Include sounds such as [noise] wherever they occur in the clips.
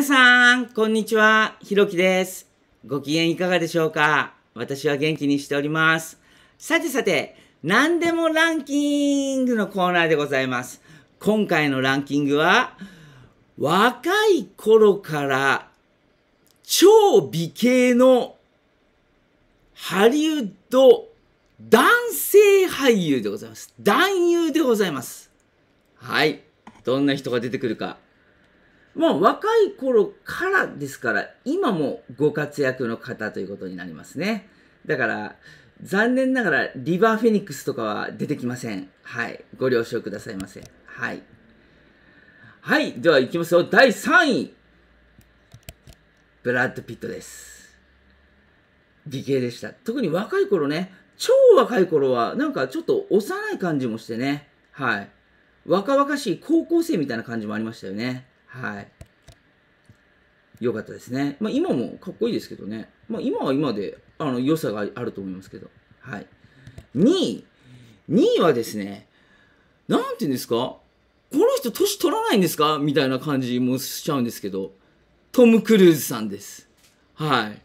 皆さん、こんにちは。ひろきです。ご機嫌いかがでしょうか私は元気にしております。さてさて、何でもランキングのコーナーでございます。今回のランキングは、若い頃から超美形のハリウッド男性俳優でございます。男優でございます。はい。どんな人が出てくるかもう若い頃からですから、今もご活躍の方ということになりますね。だから、残念ながらリバーフェニックスとかは出てきません。はい。ご了承くださいませ。はい。はい。では行きますよ。第3位。ブラッド・ピットです。理系でした。特に若い頃ね、超若い頃は、なんかちょっと幼い感じもしてね。はい。若々しい高校生みたいな感じもありましたよね。はい。良かったですね。まあ、今もかっこいいですけどね。まあ、今は今で、あの、良さがあると思いますけど。はい。2位。2位はですね、なんて言うんですかこの人年取らないんですかみたいな感じもしちゃうんですけど、トム・クルーズさんです。はい。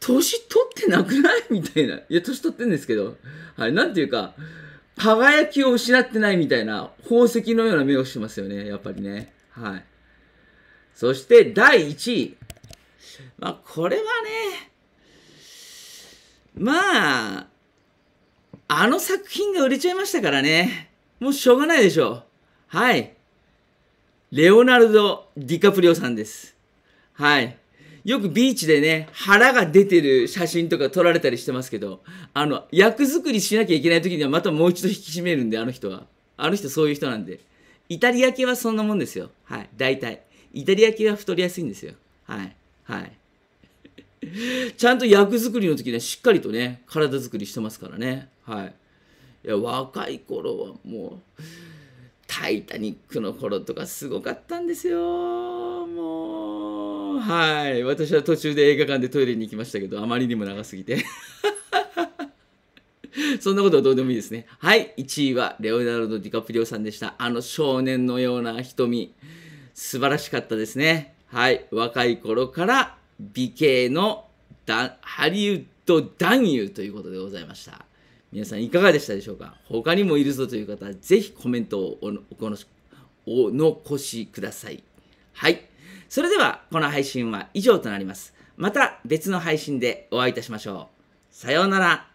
年取ってなくない [laughs] みたいな。いや、年取ってんですけど。はい。なんていうか、輝きを失ってないみたいな、宝石のような目をしてますよね。やっぱりね。はい。そして第1位。まあ、これはね、まあ、あの作品が売れちゃいましたからね。もうしょうがないでしょう。はい。レオナルド・ディカプリオさんです。はい。よくビーチでね、腹が出てる写真とか撮られたりしてますけど、あの、役作りしなきゃいけない時にはまたもう一度引き締めるんで、あの人は。あの人そういう人なんで。イタリア系はそんなもんですよ。はい。大体。イタリア系は太りやすいんですよ。はい。はい。[laughs] ちゃんと役作りの時ね、しっかりとね、体作りしてますからね。はい。いや、若い頃はもう、タイタニックの頃とかすごかったんですよ。もう、はい。私は途中で映画館でトイレに行きましたけど、あまりにも長すぎて。[laughs] そんなことはどうでもいいですね。はい、1位はレオナルド・ディカプリオさんでした。あの少年のような瞳、素晴らしかったですね。はい、若い頃から美形のハリウッド男優ということでございました。皆さんいかがでしたでしょうか他にもいるぞという方は、ぜひコメントをお残しください。はい。それでは、この配信は以上となります。また別の配信でお会いいたしましょう。さようなら。